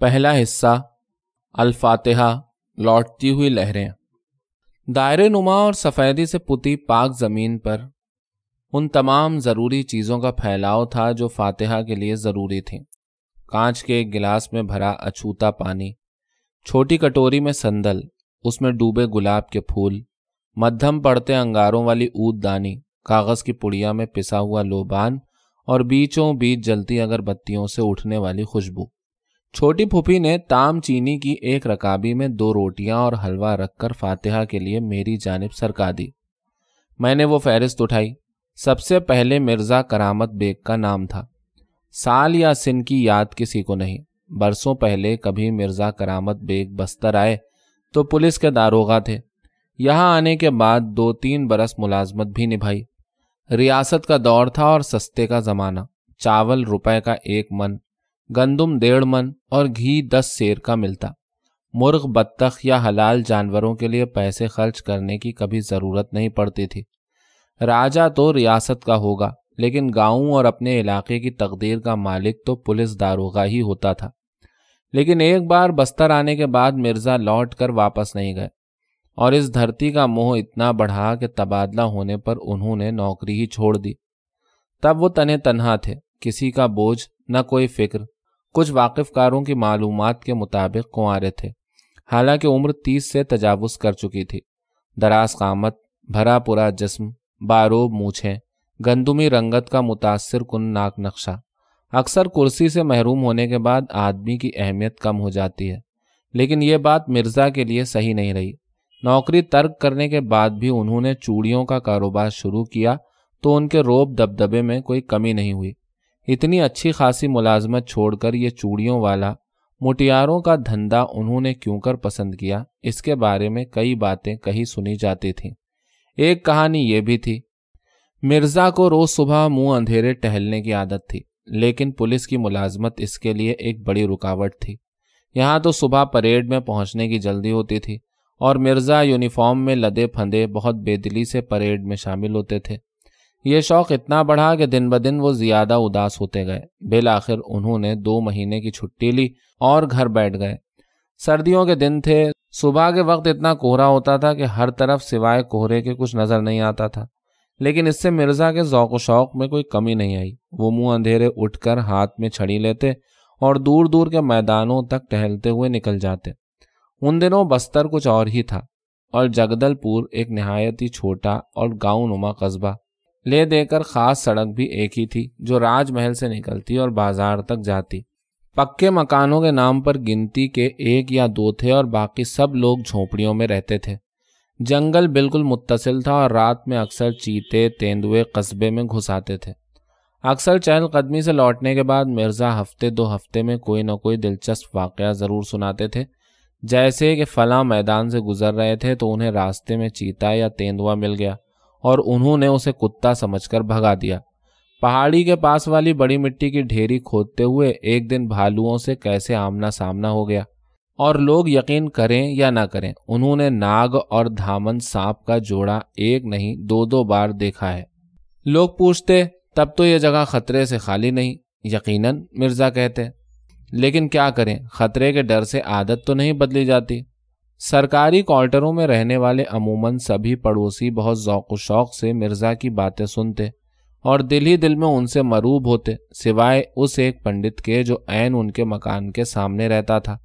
पहला हिस्सा अल्फातिहा लौटती हुई लहरें दायरे नुमा और सफ़ेदी से पुती पाक ज़मीन पर उन तमाम ज़रूरी चीज़ों का फैलाव था जो फातिहा के लिए ज़रूरी थी कांच के एक गिलास में भरा अछूता पानी छोटी कटोरी में संदल उसमें डूबे गुलाब के फूल मध्यम पड़ते अंगारों वाली ऊद दानी कागज़ की पुड़िया में पिसा हुआ लोबान और बीचों बीच जलती अगरबत्तियों से उठने वाली खुशबू छोटी फूफी ने ताम चीनी की एक रकाबी में दो रोटियां और हलवा रखकर फातिहा के लिए मेरी जानब सरका दी मैंने वो फहरिस्त उठाई सबसे पहले मिर्ज़ा करामत बेग का नाम था साल या सिन की याद किसी को नहीं बरसों पहले कभी मिर्ज़ा करामत बेग बस्तर आए तो पुलिस के दारोगा थे यहाँ आने के बाद दो तीन बरस मुलाजमत भी निभाई रियासत का दौर था और सस्ते का ज़माना चावल रुपए का एक मन गंदुम डेढ़ मन और घी दस शेर का मिलता मुर्ग बत्तख या हलाल जानवरों के लिए पैसे खर्च करने की कभी ज़रूरत नहीं पड़ती थी राजा तो रियासत का होगा लेकिन गाँव और अपने इलाके की तकदीर का मालिक तो पुलिस दारोगा ही होता था लेकिन एक बार बस्तर आने के बाद मिर्ज़ा लौट कर वापस नहीं गए और इस धरती का मोह इतना बढ़ा कि तबादला होने पर उन्होंने नौकरी ही छोड़ दी तब वो तने तनहा थे किसी का बोझ न कोई फिक्र कुछ वाकिफकारों की मालूम के मुताबिक कुंवारे थे हालांकि उम्र तीस से तजावज़ कर चुकी थी दराज कामत भरा पुरा जिसम बारोब मूछे गंदुमी रंगत का मुतासर कन नाक नक्शा अक्सर कुर्सी से महरूम होने के बाद आदमी की अहमियत कम हो जाती है लेकिन ये बात मिर्ज़ा के लिए सही नहीं रही नौकरी तर्क करने के बाद भी उन्होंने चूड़ियों का कारोबार शुरू किया तो उनके रोब दबदबे में कोई कमी नहीं हुई इतनी अच्छी खासी मुलाजमत छोड़कर ये चूड़ियों वाला मुटियारों का धंधा उन्होंने क्यों कर पसंद किया इसके बारे में कई बातें कही सुनी जाती थीं एक कहानी ये भी थी मिर्ज़ा को रोज़ सुबह मुंह अंधेरे टहलने की आदत थी लेकिन पुलिस की मुलाजमत इसके लिए एक बड़ी रुकावट थी यहाँ तो सुबह परेड में पहुंचने की जल्दी होती थी और मिर्ज़ा यूनिफॉर्म में लदे फंदे बहुत बेदिली से परेड में शामिल होते थे ये शौक़ इतना बढ़ा कि दिन ब दिन वो ज़्यादा उदास होते गए बिल आखिर उन्होंने दो महीने की छुट्टी ली और घर बैठ गए सर्दियों के दिन थे सुबह के वक्त इतना कोहरा होता था कि हर तरफ सिवाय कोहरे के कुछ नज़र नहीं आता था लेकिन इससे मिर्ज़ा के व शौक में कोई कमी नहीं आई वो मुंह अंधेरे उठकर हाथ में छड़ी लेते और दूर दूर के मैदानों तक टहलते हुए निकल जाते उन दिनों बस्तर कुछ और ही था और जगदलपुर एक नहायत ही छोटा और गाँव नुमा कस्बा ले देकर खास सड़क भी एक ही थी जो राजमहल से निकलती और बाजार तक जाती पक्के मकानों के नाम पर गिनती के एक या दो थे और बाकी सब लोग झोपड़ियों में रहते थे जंगल बिल्कुल मुतसिल था और रात में अक्सर चीते तेंदुए कस्बे में घुस आते थे अक्सर चहलकदमी से लौटने के बाद मिर्ज़ा हफ्ते दो हफ्ते में कोई ना कोई दिलचस्प वाक़ ज़रूर सुनाते थे जैसे कि फला मैदान से गुजर रहे थे तो उन्हें रास्ते में चीता या तेंदुआ मिल गया और उन्होंने उसे कुत्ता समझकर भगा दिया पहाड़ी के पास वाली बड़ी मिट्टी की ढेरी खोदते हुए एक दिन भालुओं से कैसे आमना सामना हो गया और लोग यकीन करें या ना करें उन्होंने नाग और धामन सांप का जोड़ा एक नहीं दो दो बार देखा है लोग पूछते तब तो यह जगह खतरे से खाली नहीं यकीनन मिर्जा कहते लेकिन क्या करें खतरे के डर से आदत तो नहीं बदली जाती सरकारी क्वार्टरों में रहने वाले अमूमन सभी पड़ोसी बहुत ओक शौक से मिर्ज़ा की बातें सुनते और दिल ही दिल में उनसे मरूब होते सिवाय उस एक पंडित के जो ऐन उनके मकान के सामने रहता था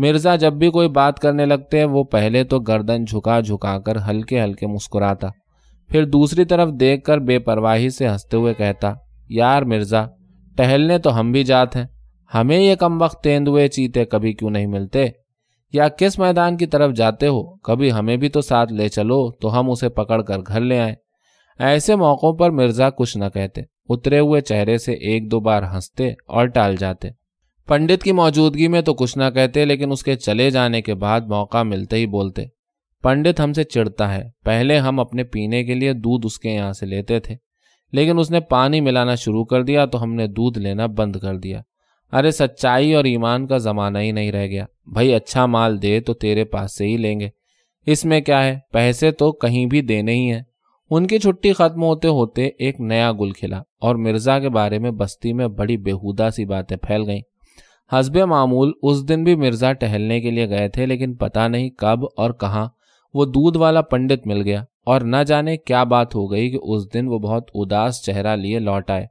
मिर्ज़ा जब भी कोई बात करने लगते वो पहले तो गर्दन झुका झुका कर हल्के हल्के मुस्कुराता फिर दूसरी तरफ देख कर बेपरवाही से हंसते हुए कहता यार मिर्ज़ा टहलने तो हम भी जात हैं हमें ये कम वक्त तेंदुए चीते कभी क्यों नहीं मिलते या किस मैदान की तरफ जाते हो कभी हमें भी तो साथ ले चलो तो हम उसे पकड़कर घर ले आए ऐसे मौक़ों पर मिर्ज़ा कुछ न कहते उतरे हुए चेहरे से एक दो बार हंसते और टाल जाते पंडित की मौजूदगी में तो कुछ न कहते लेकिन उसके चले जाने के बाद मौका मिलते ही बोलते पंडित हमसे चिड़ता है पहले हम अपने पीने के लिए दूध उसके यहाँ से लेते थे लेकिन उसने पानी मिलाना शुरू कर दिया तो हमने दूध लेना बंद कर दिया अरे सच्चाई और ईमान का ज़माना ही नहीं रह गया भाई अच्छा माल दे तो तेरे पास से ही लेंगे इसमें क्या है पैसे तो कहीं भी देने ही हैं उनकी छुट्टी खत्म होते होते एक नया गुल खिला और मिर्ज़ा के बारे में बस्ती में बड़ी बेहुदा सी बातें फैल गईं हसब मामूल उस दिन भी मिर्ज़ा टहलने के लिए गए थे लेकिन पता नहीं कब और कहाँ वो दूध वाला पंडित मिल गया और न जाने क्या बात हो गई कि उस दिन वो बहुत उदास चेहरा लिए लौट आए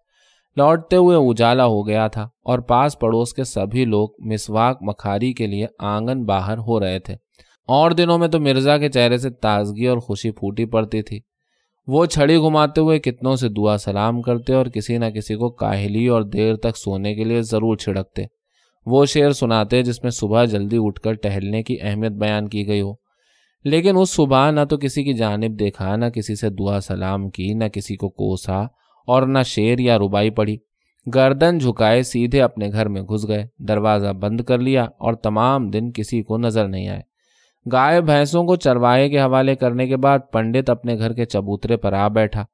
लौटते हुए उजाला हो गया था और पास पड़ोस के सभी लोग मिसवाक मखारी के लिए आंगन बाहर हो रहे थे और दिनों में तो मिर्जा के चेहरे से ताजगी और खुशी फूटी पड़ती थी वो छड़ी घुमाते हुए कितनों से दुआ सलाम करते और किसी न किसी को काहली और देर तक सोने के लिए ज़रूर छिड़कते वो शेर सुनाते जिसमें सुबह जल्दी उठकर टहलने की अहमियत बयान की गई हो लेकिन उस सुबह ना तो किसी की जानब देखा ना किसी से दुआ सलाम की ना किसी को कोसा और न शेर या रुबाई पड़ी गर्दन झुकाए सीधे अपने घर में घुस गए दरवाज़ा बंद कर लिया और तमाम दिन किसी को नज़र नहीं आए गाय भैंसों को चरवाहे के हवाले करने के बाद पंडित अपने घर के चबूतरे पर आ बैठा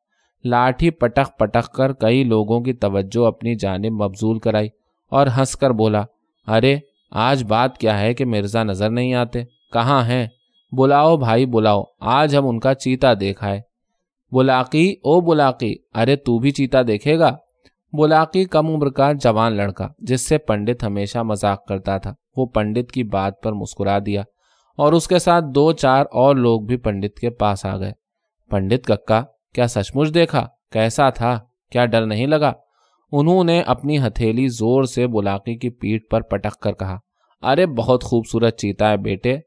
लाठी पटख पटख कर कई लोगों की तवज्जो अपनी जानब मबजूल कराई और हंसकर बोला अरे आज बात क्या है कि मिर्ज़ा नज़र नहीं आते कहाँ हैं बुलाओ भाई बुलाओ आज हम उनका चीता देखा है बुलाकी ओ बुलाकी अरे तू भी चीता देखेगा बुलाकी कम उम्र का जवान लड़का जिससे पंडित हमेशा मजाक करता था वो पंडित की बात पर मुस्कुरा दिया और उसके साथ दो चार और लोग भी पंडित के पास आ गए पंडित कक्का क्या सचमुच देखा कैसा था क्या डर नहीं लगा उन्होंने अपनी हथेली जोर से बुलाकी की पीठ पर पटक कर कहा अरे बहुत खूबसूरत चीता है बेटे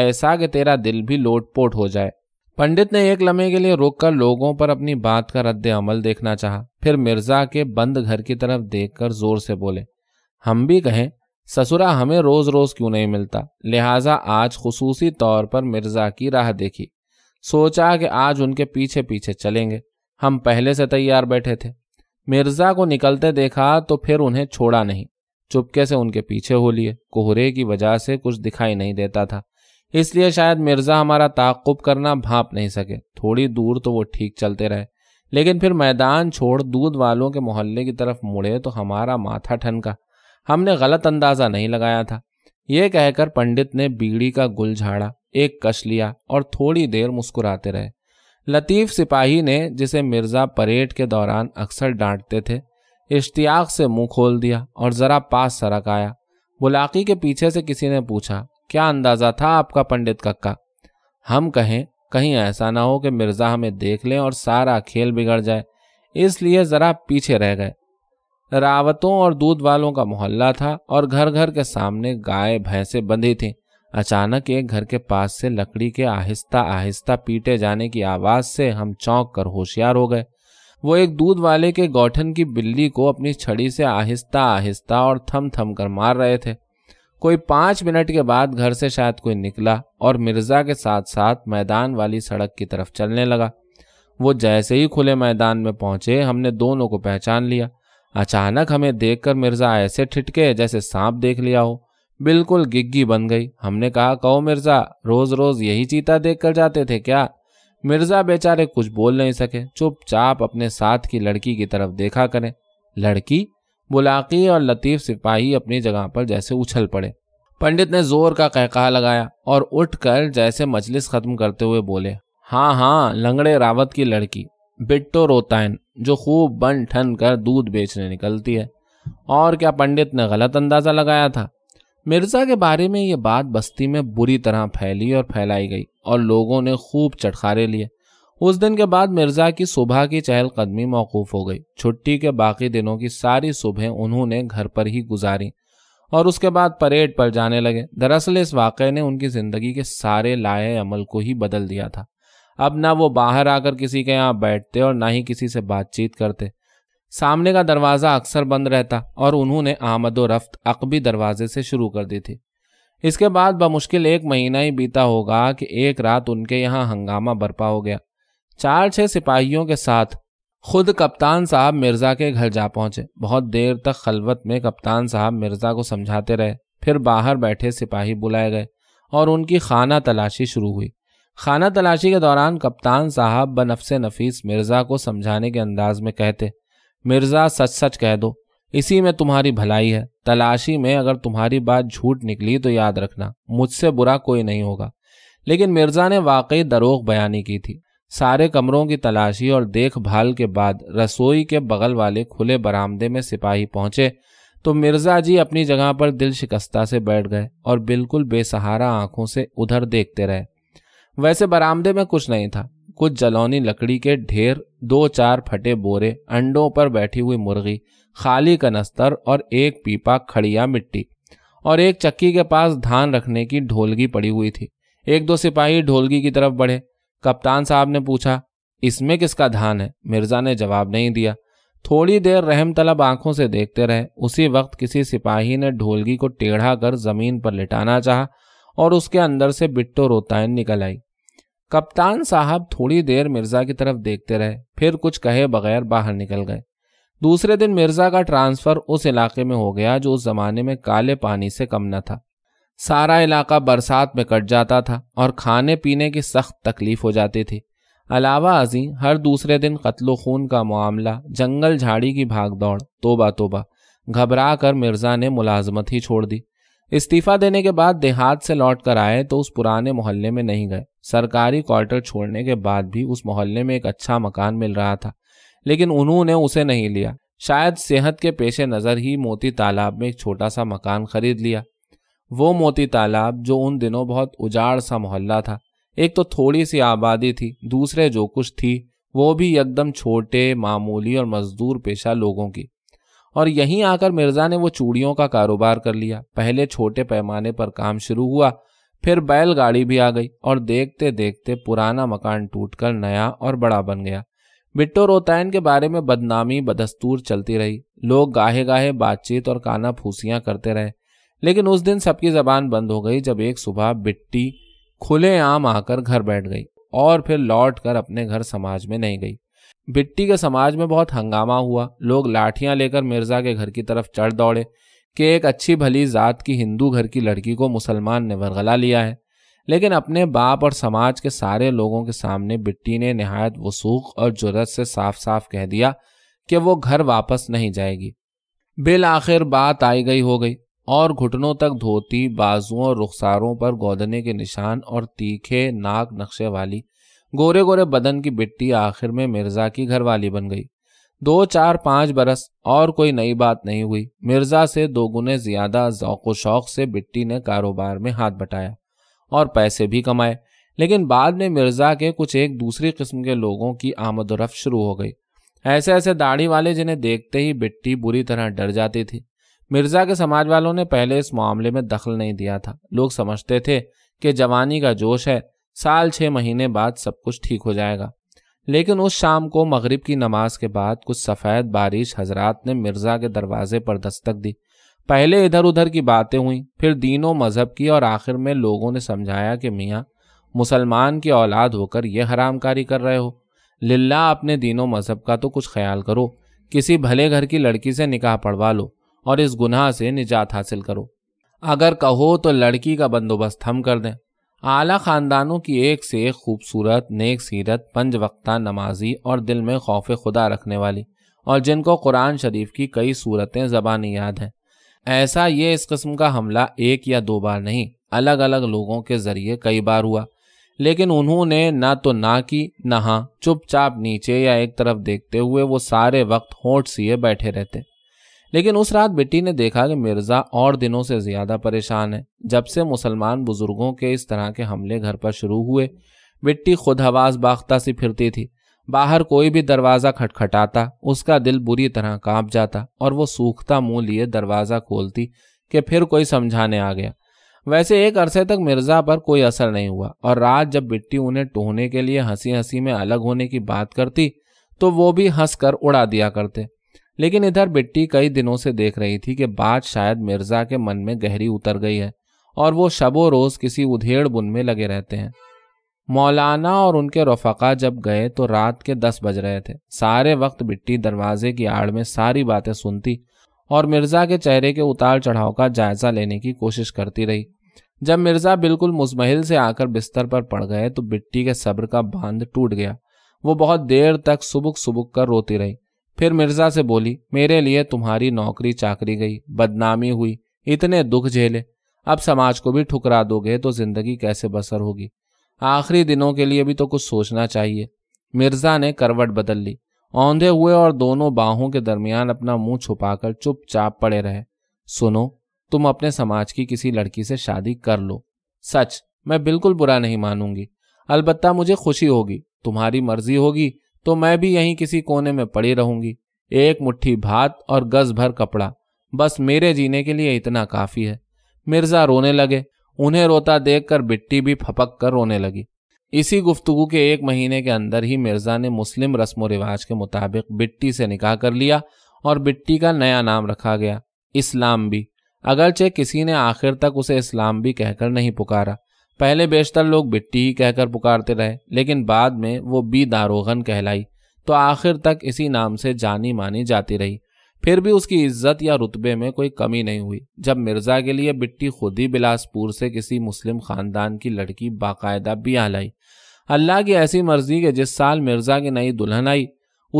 ऐसा कि तेरा दिल भी लोटपोट हो जाए पंडित ने एक लम्हे के लिए रोककर लोगों पर अपनी बात का रद्द अमल देखना चाहा फिर मिर्जा के बंद घर की तरफ देखकर जोर से बोले हम भी कहें ससुरा हमें रोज रोज क्यों नहीं मिलता लिहाजा आज खसूसी तौर पर मिर्जा की राह देखी सोचा कि आज उनके पीछे पीछे चलेंगे हम पहले से तैयार बैठे थे मिर्जा को निकलते देखा तो फिर उन्हें छोड़ा नहीं चुपके से उनके पीछे हो लिए कोहरे की वजह से कुछ दिखाई नहीं देता था इसलिए शायद मिर्ज़ा हमारा ताकुब करना भाप नहीं सके थोड़ी दूर तो वो ठीक चलते रहे लेकिन फिर मैदान छोड़ दूध वालों के मोहल्ले की तरफ मुड़े तो हमारा माथा ठनका हमने गलत अंदाज़ा नहीं लगाया था ये कहकर पंडित ने बीड़ी का गुल झाड़ा एक कश लिया और थोड़ी देर मुस्कुराते रहे लतीफ़ सिपाही ने जिसे मिर्ज़ा परेड के दौरान अक्सर डांटते थे इश्तियाक से मुंह खोल दिया और ज़रा पास सरक आया बुलाकी के पीछे से किसी ने पूछा क्या अंदाज़ा था आपका पंडित कक्का हम कहें कहीं ऐसा ना हो कि मिर्ज़ा हमें देख लें और सारा खेल बिगड़ जाए इसलिए ज़रा पीछे रह गए रावतों और दूध वालों का मोहल्ला था और घर घर के सामने गाय भैंसे बंधी थी अचानक एक घर के पास से लकड़ी के आहिस्ता आहिस्ता पीटे जाने की आवाज़ से हम चौंक कर होशियार हो गए वो एक दूध वाले के गौठन की बिल्ली को अपनी छड़ी से आहिस्ता आहिस्ता और थम थम कर मार रहे थे कोई पांच मिनट के बाद घर से शायद कोई निकला और मिर्ज़ा के साथ साथ मैदान वाली सड़क की तरफ चलने लगा वो जैसे ही खुले मैदान में पहुंचे हमने दोनों को पहचान लिया अचानक हमें देखकर मिर्ज़ा ऐसे ठिटके जैसे सांप देख लिया हो बिल्कुल गिग्गी बन गई हमने कहा कहो मिर्ज़ा रोज़ रोज़ यही चीता देख कर जाते थे क्या मिर्ज़ा बेचारे कुछ बोल नहीं सके चुपचाप अपने साथ की लड़की की तरफ देखा करें लड़की बुलाकी और लतीफ सिपाही अपनी जगह पर जैसे उछल पड़े पंडित ने जोर का कहका लगाया और उठकर जैसे मजलिस खत्म करते हुए बोले हाँ हाँ लंगड़े रावत की लड़की बिट्टो रोतायन जो खूब बन ठन कर दूध बेचने निकलती है और क्या पंडित ने गलत अंदाज़ा लगाया था मिर्ज़ा के बारे में ये बात बस्ती में बुरी तरह फैली और फैलाई गई और लोगों ने खूब चटखारे लिए उस दिन के बाद मिर्जा की सुबह की चहलकदमी मौकूफ हो गई छुट्टी के बाकी दिनों की सारी सुबह उन्होंने घर पर ही गुजारी और उसके बाद परेड पर जाने लगे दरअसल इस वाक़े ने उनकी ज़िंदगी के सारे लाए अमल को ही बदल दिया था अब ना वो बाहर आकर किसी के यहाँ बैठते और ना ही किसी से बातचीत करते सामने का दरवाज़ा अक्सर बंद रहता और उन्होंने आमदो रफ्त अकबी दरवाजे से शुरू कर दी थी इसके बाद बमुश्किल एक महीना ही बीता होगा कि एक रात उनके यहाँ हंगामा बर्पा हो गया चार छह सिपाहियों के साथ खुद कप्तान साहब मिर्ज़ा के घर जा पहुंचे बहुत देर तक खलवत में कप्तान साहब मिर्ज़ा को समझाते रहे फिर बाहर बैठे सिपाही बुलाए गए और उनकी खाना तलाशी शुरू हुई खाना तलाशी के दौरान कप्तान साहब बनफ्स नफीस मिर्ज़ा को समझाने के अंदाज में कहते मिर्ज़ा सच सच कह दो इसी में तुम्हारी भलाई है तलाशी में अगर तुम्हारी बात झूठ निकली तो याद रखना मुझसे बुरा कोई नहीं होगा लेकिन मिर्ज़ा ने वाकई दरोग बयानी की थी सारे कमरों की तलाशी और देखभाल के बाद रसोई के बगल वाले खुले बरामदे में सिपाही पहुंचे तो मिर्जा जी अपनी जगह पर दिल शिकस्ता से बैठ गए और बिल्कुल बेसहारा आंखों से उधर देखते रहे वैसे बरामदे में कुछ नहीं था कुछ जलौनी लकड़ी के ढेर दो चार फटे बोरे अंडों पर बैठी हुई मुर्गी खाली कनस्तर और एक पीपा खड़िया मिट्टी और एक चक्की के पास धान रखने की ढोलगी पड़ी हुई थी एक दो सिपाही ढोलगी की तरफ बढ़े कप्तान साहब ने पूछा इसमें किसका धान है मिर्जा ने जवाब नहीं दिया थोड़ी देर रहम तलब आंखों से देखते रहे उसी वक्त किसी सिपाही ने ढोलगी को टेढ़ा कर जमीन पर लिटाना चाहा और उसके अंदर से बिट्टो रोतायन निकल आई कप्तान साहब थोड़ी देर मिर्जा की तरफ देखते रहे फिर कुछ कहे बगैर बाहर निकल गए दूसरे दिन मिर्जा का ट्रांसफर उस इलाके में हो गया जो उस जमाने में काले पानी से कम न था सारा इलाका बरसात में कट जाता था और खाने पीने की सख्त तकलीफ हो जाती थी अलावा अजी हर दूसरे दिन कत्लो खून का मामला जंगल झाड़ी की भाग दौड़ तोबा तोबा घबरा कर मिर्ज़ा ने मुलाजमत ही छोड़ दी इस्तीफ़ा देने के बाद देहात से लौट कर आए तो उस पुराने मोहल्ले में नहीं गए सरकारी क्वार्टर छोड़ने के बाद भी उस मोहल्ले में एक अच्छा मकान मिल रहा था लेकिन उन्होंने उसे नहीं लिया शायद सेहत के पेशे नज़र ही मोती तालाब में एक छोटा सा मकान खरीद लिया वो मोती तालाब जो उन दिनों बहुत उजाड़ सा मोहल्ला था एक तो थोड़ी सी आबादी थी दूसरे जो कुछ थी वो भी एकदम छोटे मामूली और मजदूर पेशा लोगों की और यहीं आकर मिर्ज़ा ने वो चूड़ियों का कारोबार कर लिया पहले छोटे पैमाने पर काम शुरू हुआ फिर बैलगाड़ी भी आ गई और देखते देखते पुराना मकान टूटकर नया और बड़ा बन गया बिट्टो रोतायन के बारे में बदनामी बदस्तूर चलती रही लोग गाहे गाहे बातचीत और काना फूसियाँ करते रहे लेकिन उस दिन सबकी जबान बंद हो गई जब एक सुबह बिट्टी खुले आम आकर घर बैठ गई और फिर लौट कर अपने घर समाज में नहीं गई बिट्टी के समाज में बहुत हंगामा हुआ लोग लाठियां लेकर मिर्जा के घर की तरफ चढ़ दौड़े कि एक अच्छी भली जात की हिंदू घर की लड़की को मुसलमान ने वरगला लिया है लेकिन अपने बाप और समाज के सारे लोगों के सामने बिट्टी ने नहायत वसूख और जुरत से साफ साफ कह दिया कि वो घर वापस नहीं जाएगी बिल आखिर बात आई गई हो गई और घुटनों तक धोती बाजुओं और रुखसारों पर गोदने के निशान और तीखे नाक नक्शे वाली गोरे गोरे बदन की बिट्टी आखिर में मिर्जा की घरवाली बन गई दो चार पाँच बरस और कोई नई बात नहीं हुई मिर्जा से दोगुने ज्यादा शौक शौक से बिट्टी ने कारोबार में हाथ बटाया और पैसे भी कमाए लेकिन बाद में मिर्जा के कुछ एक दूसरी किस्म के लोगों की आमदोरफ शुरू हो गई ऐसे ऐसे दाढ़ी वाले जिन्हें देखते ही बिट्टी बुरी तरह डर जाती थी मिर्ज़ा के समाज वालों ने पहले इस मामले में दखल नहीं दिया था लोग समझते थे कि जवानी का जोश है साल छह महीने बाद सब कुछ ठीक हो जाएगा लेकिन उस शाम को मगरिब की नमाज के बाद कुछ सफ़ेद बारिश हजरात ने मिर्ज़ा के दरवाजे पर दस्तक दी पहले इधर उधर की बातें हुई फिर दीनों मज़हब की और आखिर में लोगों ने समझाया कि मियाँ मुसलमान की औलाद होकर यह हरामकारी कर रहे हो लिल्ला अपने दीनों मज़हब का तो कुछ ख्याल करो किसी भले घर की लड़की से निकाह पढ़वा लो और इस गुनाह से निजात हासिल करो अगर कहो तो लड़की का बंदोबस्त हम कर दें आला ख़ानदानों की एक से एक खूबसूरत नेक सीरत पंज वक्ता नमाजी और दिल में खौफ खुदा रखने वाली और जिनको कुरान शरीफ की कई सूरतें ज़बानी याद हैं ऐसा ये इस कस्म का हमला एक या दो बार नहीं अलग अलग लोगों के ज़रिए कई बार हुआ लेकिन उन्होंने ना तो ना की ना हाँ, चुपचाप नीचे या एक तरफ देखते हुए वो सारे वक्त होठ सिए बैठे रहते लेकिन उस रात बिट्टी ने देखा कि मिर्ज़ा और दिनों से ज़्यादा परेशान है जब से मुसलमान बुजुर्गों के इस तरह के हमले घर पर शुरू हुए बिट्टी खुद हवास बाख्ता सी फिरती थी बाहर कोई भी दरवाज़ा खटखटाता उसका दिल बुरी तरह कांप जाता और वो सूखता मुंह लिए दरवाज़ा खोलती कि फिर कोई समझाने आ गया वैसे एक अरसे तक मिर्ज़ा पर कोई असर नहीं हुआ और रात जब बिट्टी उन्हें टोहने के लिए हंसी हंसी में अलग होने की बात करती तो वो भी हंस कर उड़ा दिया करते लेकिन इधर बिट्टी कई दिनों से देख रही थी कि बात शायद मिर्जा के मन में गहरी उतर गई है और वो शबो रोज किसी उधेड़ बुन में लगे रहते हैं मौलाना और उनके रफका जब गए तो रात के दस बज रहे थे सारे वक्त बिट्टी दरवाजे की आड़ में सारी बातें सुनती और मिर्जा के चेहरे के उतार चढ़ाव का जायजा लेने की कोशिश करती रही जब मिर्जा बिल्कुल मुजमहिल से आकर बिस्तर पर पड़ गए तो बिट्टी के सब्र का बांध टूट गया वो बहुत देर तक सुबुक सुबुक कर रोती रही फिर मिर्जा से बोली मेरे लिए तुम्हारी नौकरी चाकरी गई बदनामी हुई इतने दुख झेले अब समाज को भी ठुकरा दोगे तो जिंदगी कैसे बसर होगी आखिरी दिनों के लिए भी तो कुछ सोचना चाहिए मिर्जा ने करवट बदल ली औंधे हुए और दोनों बाहों के दरमियान अपना मुंह छुपाकर चुपचाप पड़े रहे सुनो तुम अपने समाज की किसी लड़की से शादी कर लो सच मैं बिल्कुल बुरा नहीं मानूंगी अलबत्ता मुझे खुशी होगी तुम्हारी मर्जी होगी तो मैं भी यहीं किसी कोने में पड़ी रहूंगी एक मुट्ठी भात और गज भर कपड़ा बस मेरे जीने के लिए इतना काफी है मिर्जा रोने लगे उन्हें रोता देखकर बिट्टी भी फपक कर रोने लगी इसी गुफ्तगु के एक महीने के अंदर ही मिर्जा ने मुस्लिम रस्म रिवाज के मुताबिक बिट्टी से निकाह कर लिया और बिट्टी का नया नाम रखा गया इस्लाम भी अगरचे किसी ने आखिर तक उसे इस्लाम भी कहकर नहीं पुकारा पहले बेशतर लोग बिट्टी ही कहकर पुकारते रहे लेकिन बाद में वो बी दारोगन कहलाई तो आखिर तक इसी नाम से जानी मानी जाती रही फिर भी उसकी इज्जत या रुतबे में कोई कमी नहीं हुई जब मिर्ज़ा के लिए बिट्टी खुद ही बिलासपुर से किसी मुस्लिम ख़ानदान की लड़की बाकायदा ब्याह लाई अल्लाह की ऐसी मर्जी के जिस साल मिर्ज़ा की नई दुल्हन आई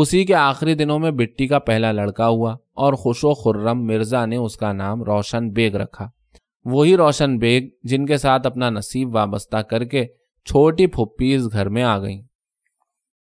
उसी के आखिरी दिनों में बिट्टी का पहला लड़का हुआ और खुशो खुर्रम मिर्ज़ा ने उसका नाम रोशन बेग रखा वही रोशन बेग जिनके साथ अपना नसीब वाबस्ता करके छोटी फुप्पी इस घर में आ गईं